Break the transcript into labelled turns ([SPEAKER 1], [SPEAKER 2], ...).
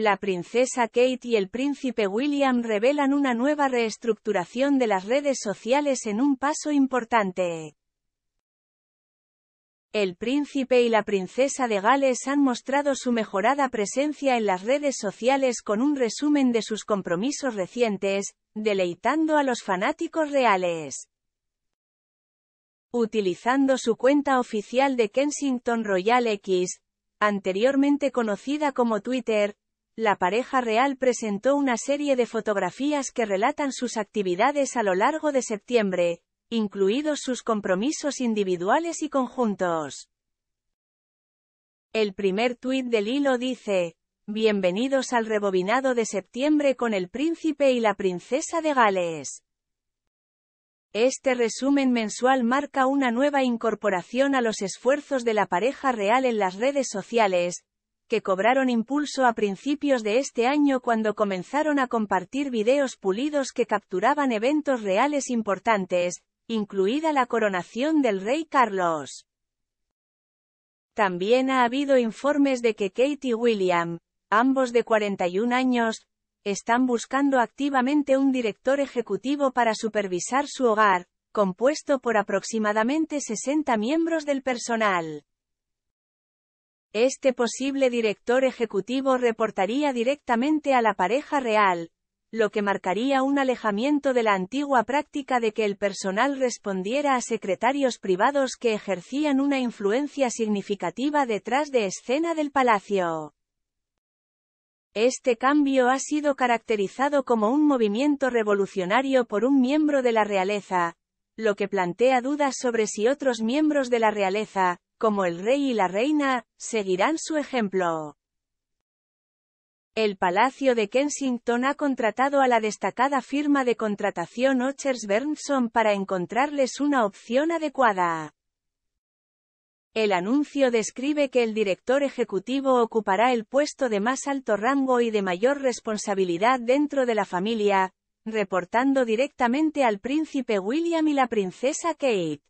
[SPEAKER 1] La princesa Kate y el príncipe William revelan una nueva reestructuración de las redes sociales en un paso importante. El príncipe y la princesa de Gales han mostrado su mejorada presencia en las redes sociales con un resumen de sus compromisos recientes, deleitando a los fanáticos reales. Utilizando su cuenta oficial de Kensington Royal X, anteriormente conocida como Twitter, la pareja real presentó una serie de fotografías que relatan sus actividades a lo largo de septiembre, incluidos sus compromisos individuales y conjuntos. El primer tuit del hilo dice, Bienvenidos al rebobinado de septiembre con el príncipe y la princesa de Gales. Este resumen mensual marca una nueva incorporación a los esfuerzos de la pareja real en las redes sociales, que cobraron impulso a principios de este año cuando comenzaron a compartir videos pulidos que capturaban eventos reales importantes, incluida la coronación del rey Carlos. También ha habido informes de que Kate y William, ambos de 41 años, están buscando activamente un director ejecutivo para supervisar su hogar, compuesto por aproximadamente 60 miembros del personal. Este posible director ejecutivo reportaría directamente a la pareja real, lo que marcaría un alejamiento de la antigua práctica de que el personal respondiera a secretarios privados que ejercían una influencia significativa detrás de escena del palacio. Este cambio ha sido caracterizado como un movimiento revolucionario por un miembro de la realeza, lo que plantea dudas sobre si otros miembros de la realeza, como el rey y la reina, seguirán su ejemplo. El Palacio de Kensington ha contratado a la destacada firma de contratación Ochers Bernson para encontrarles una opción adecuada. El anuncio describe que el director ejecutivo ocupará el puesto de más alto rango y de mayor responsabilidad dentro de la familia, reportando directamente al príncipe William y la princesa Kate.